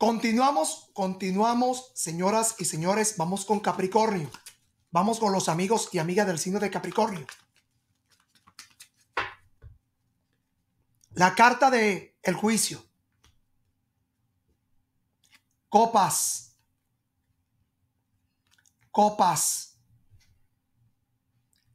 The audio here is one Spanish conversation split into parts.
Continuamos, continuamos, señoras y señores, vamos con Capricornio. Vamos con los amigos y amigas del signo de Capricornio. La carta de el juicio. Copas. Copas.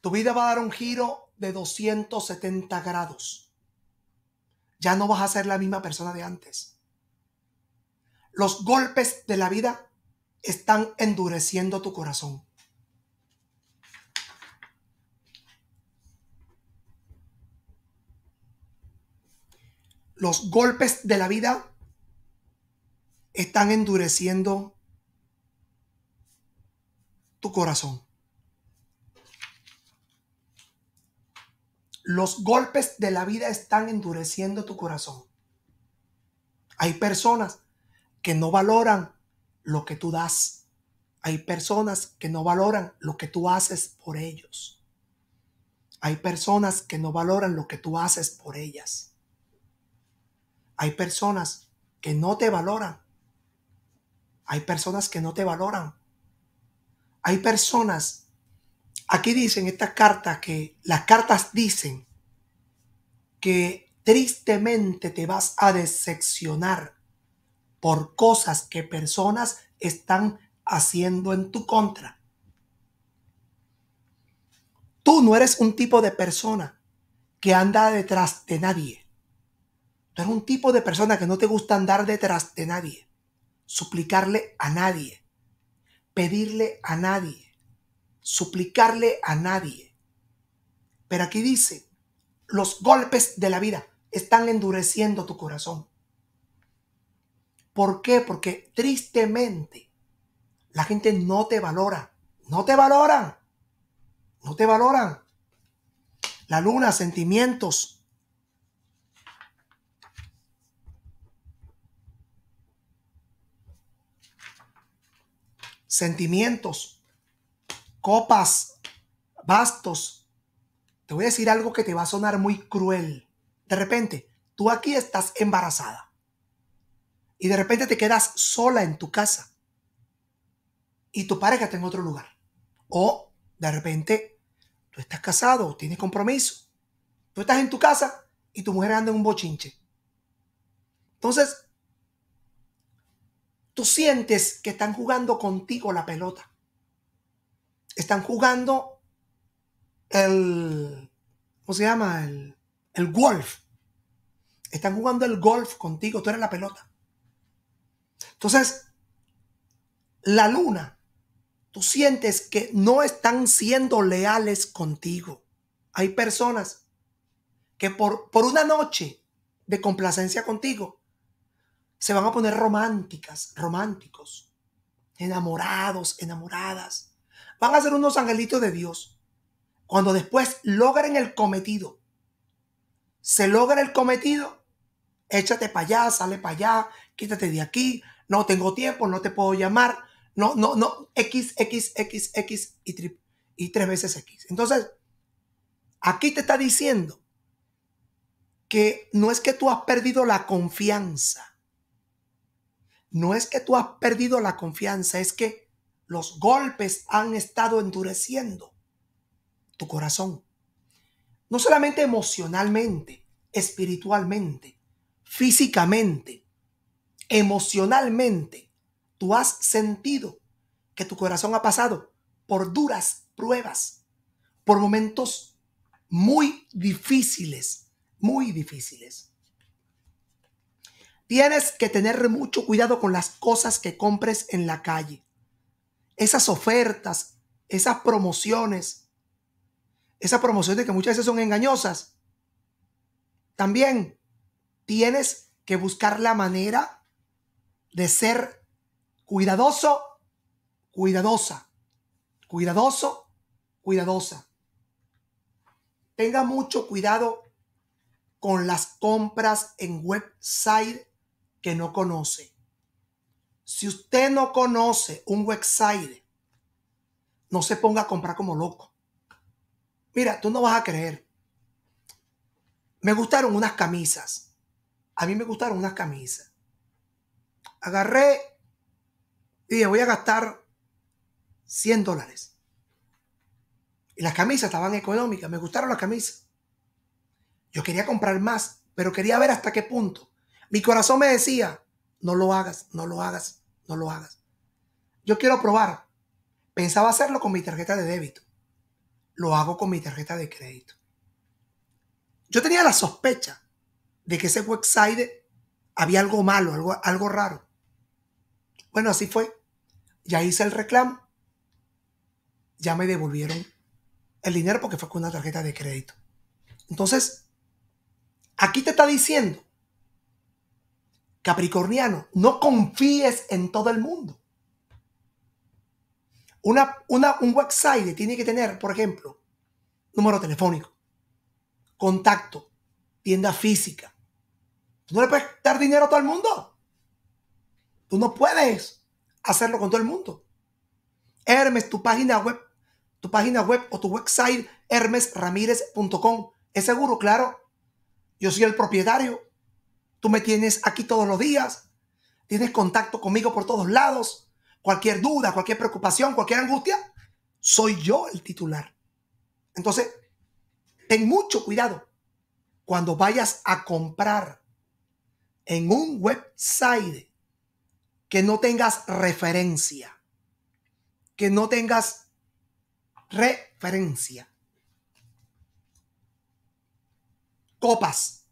Tu vida va a dar un giro de 270 grados. Ya no vas a ser la misma persona de antes los golpes de la vida están endureciendo tu corazón. Los golpes de la vida están endureciendo tu corazón. Los golpes de la vida están endureciendo tu corazón. Hay personas que no valoran lo que tú das. Hay personas que no valoran lo que tú haces por ellos. Hay personas que no valoran lo que tú haces por ellas. Hay personas que no te valoran. Hay personas que no te valoran. Hay personas, aquí dicen estas cartas que las cartas dicen que tristemente te vas a decepcionar por cosas que personas están haciendo en tu contra. Tú no eres un tipo de persona que anda detrás de nadie. Tú eres un tipo de persona que no te gusta andar detrás de nadie, suplicarle a nadie, pedirle a nadie, suplicarle a nadie. Pero aquí dice, los golpes de la vida están endureciendo tu corazón. ¿Por qué? Porque tristemente la gente no te valora. No te valoran. No te valoran. La luna, sentimientos. Sentimientos. Copas. Bastos. Te voy a decir algo que te va a sonar muy cruel. De repente, tú aquí estás embarazada y de repente te quedas sola en tu casa y tu pareja está en otro lugar. O de repente tú estás casado o tienes compromiso. Tú estás en tu casa y tu mujer anda en un bochinche. Entonces, tú sientes que están jugando contigo la pelota. Están jugando el, ¿cómo se llama? El, el golf. Están jugando el golf contigo, tú eres la pelota. Entonces, la luna, tú sientes que no están siendo leales contigo. Hay personas que por, por una noche de complacencia contigo se van a poner románticas, románticos, enamorados, enamoradas. Van a ser unos angelitos de Dios. Cuando después logren el cometido, se logra el cometido, échate para allá, sale para allá, quítate de aquí, no tengo tiempo, no te puedo llamar, no, no, no, X, X, X, X y, y tres veces X. Entonces, aquí te está diciendo que no es que tú has perdido la confianza, no es que tú has perdido la confianza, es que los golpes han estado endureciendo tu corazón. No solamente emocionalmente, espiritualmente, físicamente, emocionalmente, tú has sentido que tu corazón ha pasado por duras pruebas, por momentos muy difíciles, muy difíciles. Tienes que tener mucho cuidado con las cosas que compres en la calle. Esas ofertas, esas promociones, esas promociones que muchas veces son engañosas. También tienes que buscar la manera de ser cuidadoso, cuidadosa, cuidadoso, cuidadosa. Tenga mucho cuidado con las compras en website que no conoce. Si usted no conoce un website, no se ponga a comprar como loco. Mira, tú no vas a creer. Me gustaron unas camisas a mí me gustaron unas camisas. Agarré y dije, voy a gastar 100 dólares. Y las camisas estaban económicas, me gustaron las camisas. Yo quería comprar más, pero quería ver hasta qué punto. Mi corazón me decía, no lo hagas, no lo hagas, no lo hagas. Yo quiero probar. Pensaba hacerlo con mi tarjeta de débito. Lo hago con mi tarjeta de crédito. Yo tenía la sospecha de que ese website había algo malo, algo, algo raro. Bueno, así fue. Ya hice el reclamo. Ya me devolvieron el dinero porque fue con una tarjeta de crédito. Entonces, aquí te está diciendo, Capricorniano, no confíes en todo el mundo. Una, una, un website tiene que tener, por ejemplo, número telefónico, contacto, tienda física, Tú no le puedes dar dinero a todo el mundo. Tú no puedes hacerlo con todo el mundo. Hermes, tu página web, tu página web o tu website, hermesramírez.com. ¿Es seguro? Claro. Yo soy el propietario. Tú me tienes aquí todos los días. Tienes contacto conmigo por todos lados. Cualquier duda, cualquier preocupación, cualquier angustia, soy yo el titular. Entonces, ten mucho cuidado cuando vayas a comprar en un website que no tengas referencia, que no tengas referencia. Copas.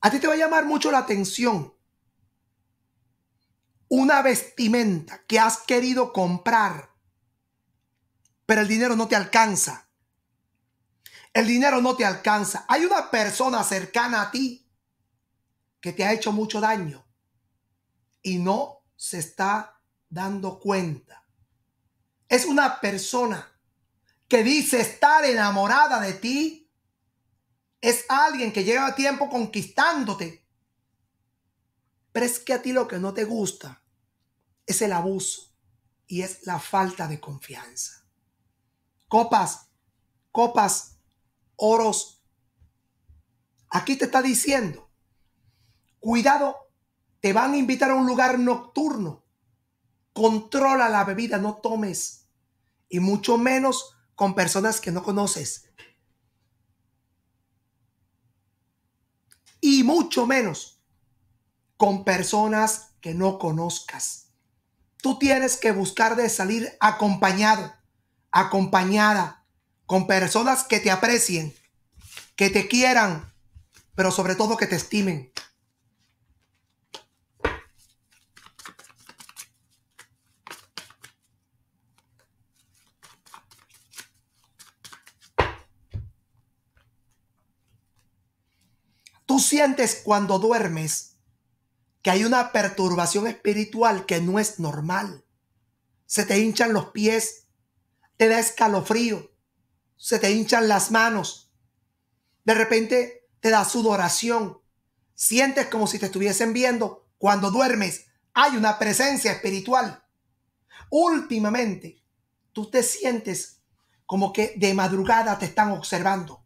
A ti te va a llamar mucho la atención una vestimenta que has querido comprar, pero el dinero no te alcanza. El dinero no te alcanza. Hay una persona cercana a ti que te ha hecho mucho daño y no se está dando cuenta. Es una persona que dice estar enamorada de ti. Es alguien que lleva tiempo conquistándote. Pero es que a ti lo que no te gusta es el abuso y es la falta de confianza. Copas, copas, oros. Aquí te está diciendo Cuidado, te van a invitar a un lugar nocturno. Controla la bebida, no tomes. Y mucho menos con personas que no conoces. Y mucho menos con personas que no conozcas. Tú tienes que buscar de salir acompañado, acompañada, con personas que te aprecien, que te quieran, pero sobre todo que te estimen. sientes cuando duermes que hay una perturbación espiritual que no es normal. Se te hinchan los pies, te da escalofrío, se te hinchan las manos, de repente te da sudoración, sientes como si te estuviesen viendo cuando duermes. Hay una presencia espiritual. Últimamente, tú te sientes como que de madrugada te están observando,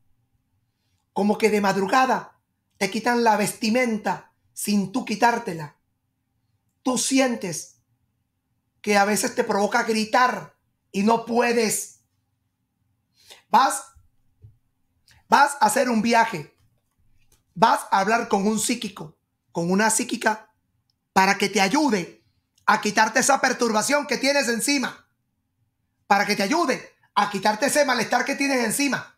como que de madrugada te quitan la vestimenta sin tú quitártela. Tú sientes que a veces te provoca gritar y no puedes. Vas, vas a hacer un viaje. Vas a hablar con un psíquico, con una psíquica, para que te ayude a quitarte esa perturbación que tienes encima. Para que te ayude a quitarte ese malestar que tienes encima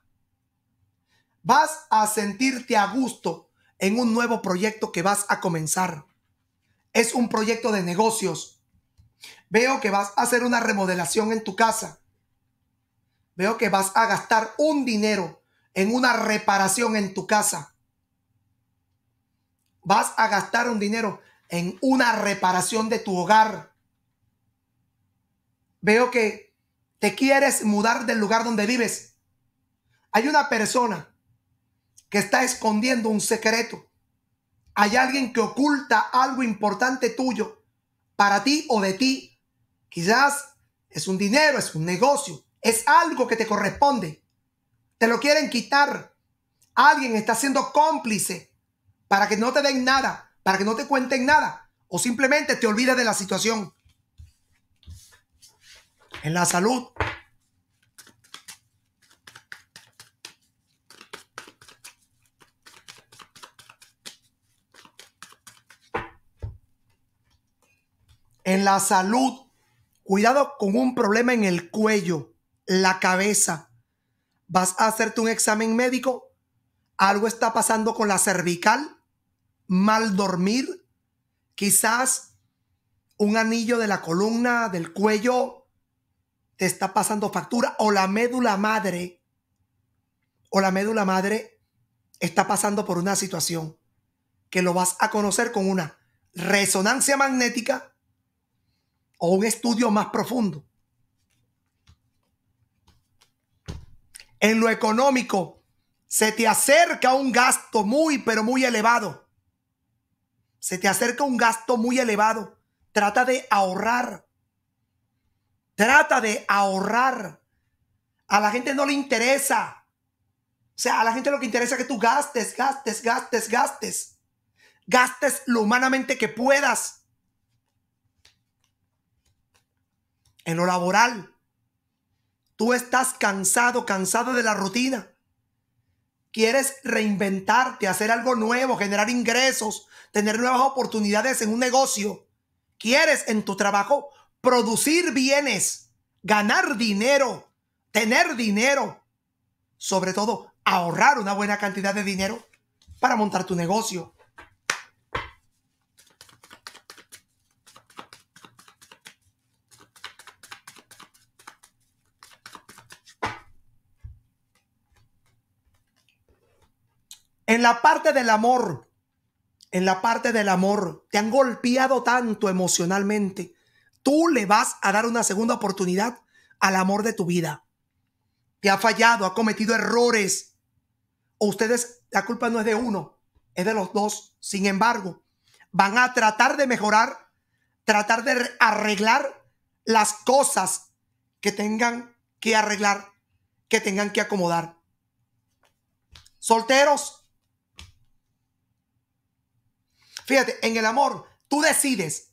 vas a sentirte a gusto en un nuevo proyecto que vas a comenzar. Es un proyecto de negocios. Veo que vas a hacer una remodelación en tu casa. Veo que vas a gastar un dinero en una reparación en tu casa. Vas a gastar un dinero en una reparación de tu hogar. Veo que te quieres mudar del lugar donde vives. Hay una persona que está escondiendo un secreto. Hay alguien que oculta algo importante tuyo, para ti o de ti. Quizás es un dinero, es un negocio, es algo que te corresponde. Te lo quieren quitar. Alguien está siendo cómplice para que no te den nada, para que no te cuenten nada o simplemente te olvides de la situación. En la salud en la salud, cuidado con un problema en el cuello, la cabeza. Vas a hacerte un examen médico, algo está pasando con la cervical, mal dormir, quizás un anillo de la columna, del cuello, te está pasando factura o la médula madre, o la médula madre está pasando por una situación que lo vas a conocer con una resonancia magnética o un estudio más profundo. En lo económico, se te acerca un gasto muy, pero muy elevado. Se te acerca un gasto muy elevado. Trata de ahorrar. Trata de ahorrar. A la gente no le interesa. O sea, a la gente lo que interesa es que tú gastes, gastes, gastes, gastes. Gastes lo humanamente que puedas en lo laboral. Tú estás cansado, cansado de la rutina. Quieres reinventarte, hacer algo nuevo, generar ingresos, tener nuevas oportunidades en un negocio. Quieres en tu trabajo producir bienes, ganar dinero, tener dinero. Sobre todo, ahorrar una buena cantidad de dinero para montar tu negocio. En la parte del amor, en la parte del amor, te han golpeado tanto emocionalmente. Tú le vas a dar una segunda oportunidad al amor de tu vida. Te ha fallado, ha cometido errores. O ustedes, la culpa no es de uno, es de los dos. Sin embargo, van a tratar de mejorar, tratar de arreglar las cosas que tengan que arreglar, que tengan que acomodar. Solteros, Fíjate, en el amor tú decides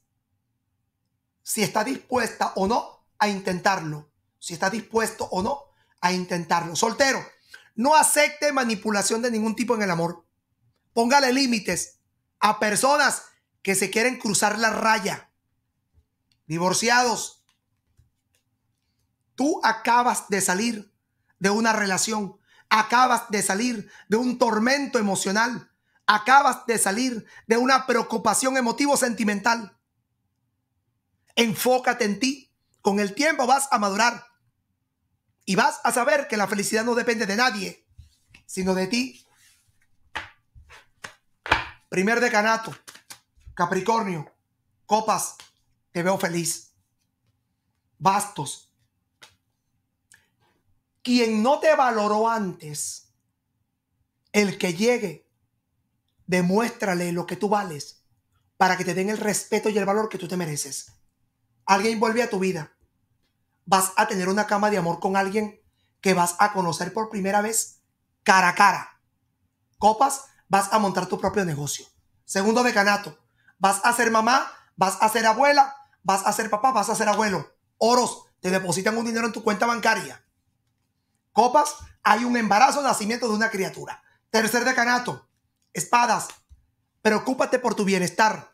si está dispuesta o no a intentarlo. Si está dispuesto o no a intentarlo. Soltero, no acepte manipulación de ningún tipo en el amor. Póngale límites a personas que se quieren cruzar la raya. Divorciados, tú acabas de salir de una relación, acabas de salir de un tormento emocional Acabas de salir de una preocupación emotivo-sentimental. Enfócate en ti. Con el tiempo vas a madurar. Y vas a saber que la felicidad no depende de nadie, sino de ti. Primer decanato, Capricornio, Copas, te veo feliz. Bastos. Quien no te valoró antes, el que llegue Demuéstrale lo que tú vales para que te den el respeto y el valor que tú te mereces. Alguien vuelve a tu vida. Vas a tener una cama de amor con alguien que vas a conocer por primera vez cara a cara. Copas, vas a montar tu propio negocio. Segundo decanato, vas a ser mamá, vas a ser abuela, vas a ser papá, vas a ser abuelo. Oros, te depositan un dinero en tu cuenta bancaria. Copas, hay un embarazo, nacimiento de una criatura. Tercer decanato, Espadas, preocúpate por tu bienestar.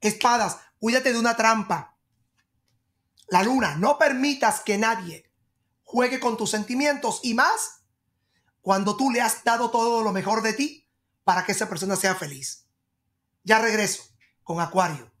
Espadas, cuídate de una trampa. La luna, no permitas que nadie juegue con tus sentimientos y más cuando tú le has dado todo lo mejor de ti para que esa persona sea feliz. Ya regreso con Acuario.